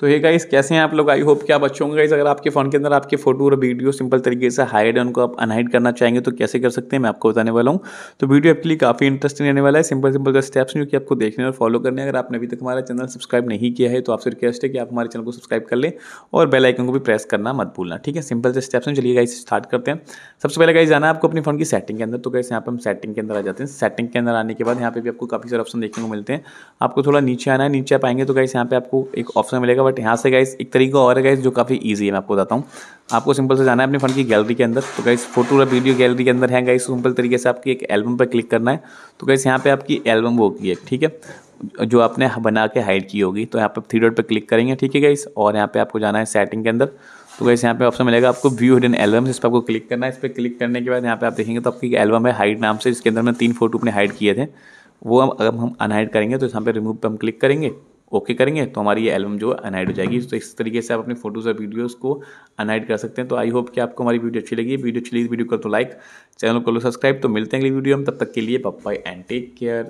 तो ये गाइस कैसे हैं आप लोग आई होप कि आप अच्छे होंगे गाइस अगर आपके फ़ोन के अंदर आपके फोटो और वीडियो सिंपल तरीके से हाइड है उनको आप अनहाइड करना चाहेंगे तो कैसे कर सकते हैं मैं आपको बताने वाला हूँ तो वीडियो आपके लिए काफ़ी इंटरेस्टिंग रहने वाला है सिंपल सिंपल जो स्टेप्स जो कि आपको देखने और फॉलो करने अगर आपने अभी तक हमारा चैनल सब्सक्राइब नहीं किया है तो आपसे रिक्वेस्ट है कि आप हमारे चैनल को सब्सक्राइब कर लें और बेलाइकन को भी प्रेस करना मत भूलना ठीक है सिंपल से स्टेप्स में चलिए गाइस स्टार्ट करते हैं सबसे पहले गाइस जाना है आपको अपनी फोन की सेटिंग के अंदर तो गाइस यहाँ पर हम सेटिंग के अंदर आ जाते हैं सेटिंग के अंदर आने के बाद यहाँ पर भी आपको काफ़ी सारे ऑप्शन देखने को मिलते हैं आपको थोड़ा नीचे आना है नीचे आ पाएंगे तो गाइस यहाँ पर आपको एक ऑप्शन मिलेगा बट यहाँ से गाइस एक तरीका और है गाइस जो काफ़ी ईजी है मैं आपको बताता हूँ आपको सिंपल से जाना है अपने फ़ोन की गैलरी के अंदर तो गाइस फोटो और वीडियो गैलरी के अंदर है गाइस सिंपल तरीके से आपकी एक एल्बम पर क्लिक करना है तो गाइस यहाँ पे आपकी एल्बम वो की है ठीक है जो आपने बना के हाइड की होगी तो यहाँ पर थ्री डॉट पर क्लिक करेंगे ठीक है गाइस और यहाँ पे आपको जाना है सेटिंग के अंदर तो गाइस यहाँ पे ऑप्शन मिलेगा आपको व्यू हिडन एल्बम इस पर आपको क्लिक करना है इस पर क्लिक करने के बाद यहाँ पे आप देखेंगे तो आपकी एल्बम है हाइड नाम से जिसके अंदर मैंने तीन फोटो अपने हाइड किए थे वो हम अगर हम अनहाइड करेंगे तो यहाँ पे रिमूव पर हम क्लिक करेंगे ओके करेंगे तो हमारी ये एल्बम जो अनाइड हो जाएगी तो इस तरीके से आप अपनी फोटोज़ और वीडियोज़ को अनहाइड कर सकते हैं तो आई होप कि आपको हमारी वीडियो अच्छी लगी वीडियो अच्छी लगी वीडियो कर तो लाइक चैनल को लो तो सब्सक्राइब तो मिलते हैं अगली वीडियो में तब तक के लिए पप्पाई एंड टेक केयर